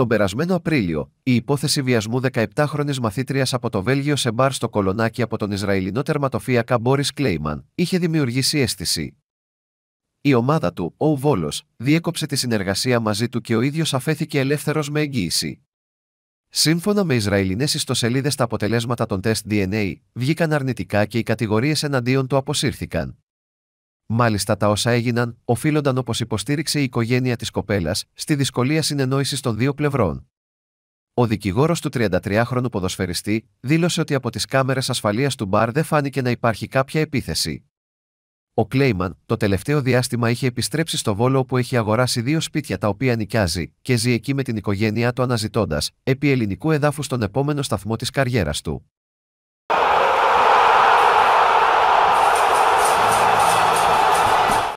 Τον περασμένο Απρίλιο, η υπόθεση βιασμού 17χρονη μαθήτριας από το Βέλγιο σε μπαρ στο Κολονάκι από τον Ισραηλινό τερματοφύακα Μπόρις Κλέιμαν είχε δημιουργήσει αίσθηση. Η ομάδα του, ο Βόλος, διέκοψε τη συνεργασία μαζί του και ο ίδιος αφέθηκε ελεύθερος με εγγύηση. Σύμφωνα με Ισραηλινές ιστοσελίδες, τα αποτελέσματα των τεστ DNA βγήκαν αρνητικά και οι κατηγορίες εναντίον του αποσύρθηκαν. Μάλιστα, τα όσα έγιναν οφείλονταν όπως υποστήριξε η οικογένεια της κοπέλας στη δυσκολία συνεννόησης των δύο πλευρών. Ο δικηγόρος του 33χρονου ποδοσφαιριστή δήλωσε ότι από τις κάμερες ασφαλείας του μπαρ δεν φάνηκε να υπάρχει κάποια επίθεση. Ο Κλέιμαν το τελευταίο διάστημα είχε επιστρέψει στο Βόλο όπου έχει αγοράσει δύο σπίτια τα οποία νοικιάζει και ζει εκεί με την οικογένειά του αναζητώντας, επί ελληνικού εδάφους, στον επόμενο σταθμό της καριέρας του.